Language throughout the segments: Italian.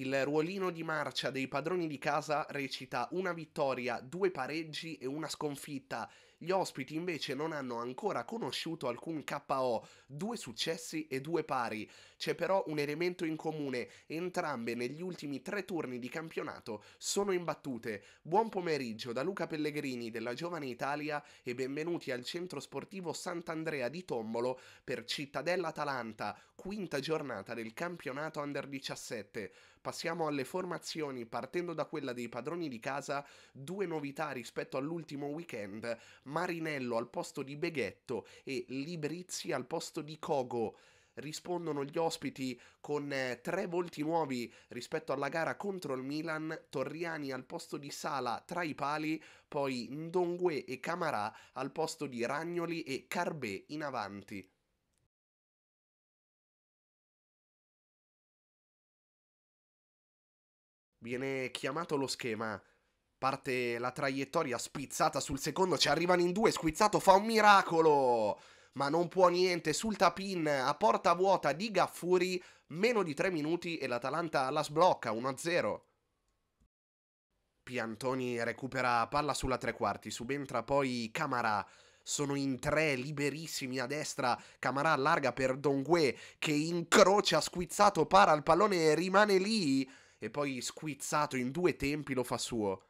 il ruolino di marcia dei padroni di casa recita una vittoria, due pareggi e una sconfitta. Gli ospiti invece non hanno ancora conosciuto alcun KO, due successi e due pari. C'è però un elemento in comune, entrambe negli ultimi tre turni di campionato sono imbattute. Buon pomeriggio da Luca Pellegrini della Giovane Italia e benvenuti al centro sportivo Sant'Andrea di Tombolo per Cittadella Atalanta, quinta giornata del campionato Under 17. Passiamo alle formazioni, partendo da quella dei padroni di casa, due novità rispetto all'ultimo weekend, Marinello al posto di Beghetto e Librizzi al posto di Kogo rispondono gli ospiti con eh, tre volti nuovi rispetto alla gara contro il Milan, Torriani al posto di Sala tra i pali, poi Ndongue e Camarà al posto di Ragnoli e Carbè in avanti. viene chiamato lo schema. Parte la traiettoria spizzata sul secondo, ci arrivano in due, squizzato fa un miracolo! Ma non può niente, sul tapin a porta vuota di Gaffuri, meno di tre minuti e l'Atalanta la sblocca 1-0. Piantoni recupera palla sulla tre quarti, subentra poi Camara sono in tre liberissimi a destra. Camarà allarga per Dongue che incrocia, squizzato, para il pallone e rimane lì e poi squizzato in due tempi lo fa suo.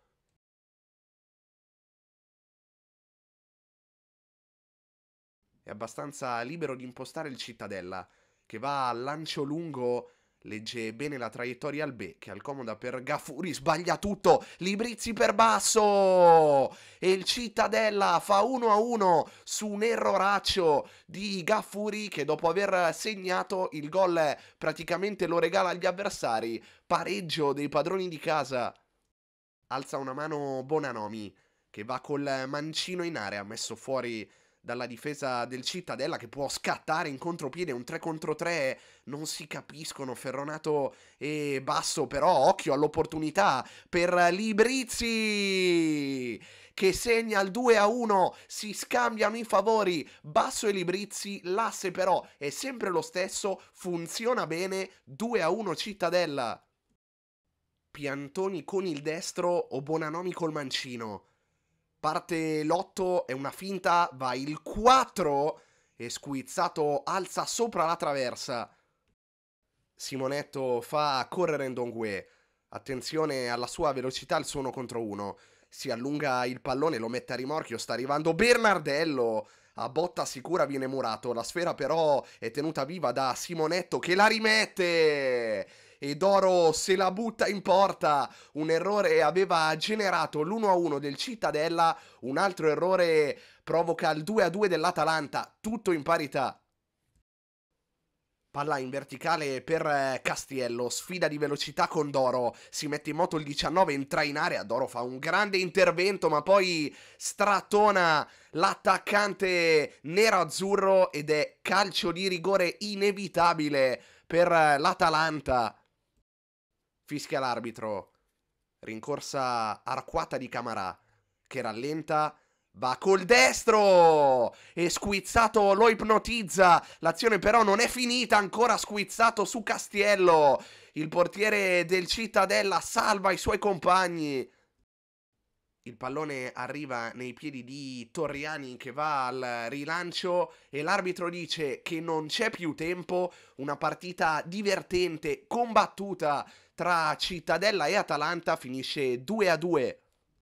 È abbastanza libero di impostare il cittadella, che va a lancio lungo Legge bene la traiettoria al B che comoda per Gafuri, sbaglia tutto, Librizzi per basso e il Cittadella fa 1-1 su un erroraccio di Gafuri che dopo aver segnato il gol praticamente lo regala agli avversari, pareggio dei padroni di casa. Alza una mano Bonanomi che va col mancino in area, ha messo fuori dalla difesa del Cittadella che può scattare in contropiede un 3 contro 3 non si capiscono Ferronato e Basso però occhio all'opportunità per Librizzi che segna il 2 a 1 si scambiano i favori Basso e Librizzi l'asse però è sempre lo stesso funziona bene 2 a 1 Cittadella Piantoni con il destro o Bonanomi col mancino parte l'8 è una finta, va il 4 e squizzato alza sopra la traversa. Simonetto fa correre Ndongue. Attenzione alla sua velocità al suono contro uno. Si allunga il pallone, lo mette a rimorchio, sta arrivando Bernardello. A botta sicura viene murato. La sfera però è tenuta viva da Simonetto che la rimette e Doro se la butta in porta. Un errore aveva generato l'1-1 del Cittadella, un altro errore provoca il 2-2 dell'Atalanta, tutto in parità. Palla in verticale per eh, Castiello, sfida di velocità con Doro, si mette in moto il 19, entra in area, Doro fa un grande intervento ma poi strattona l'attaccante nero-azzurro ed è calcio di rigore inevitabile per eh, l'Atalanta. Fischia l'arbitro. Rincorsa arcuata di Camarà che rallenta. Va col destro! E squizzato lo ipnotizza. L'azione però non è finita, ancora squizzato su Castiello. Il portiere del Cittadella salva i suoi compagni. Il pallone arriva nei piedi di Torriani che va al rilancio e l'arbitro dice che non c'è più tempo, una partita divertente, combattuta tra Cittadella e Atalanta finisce 2 a 2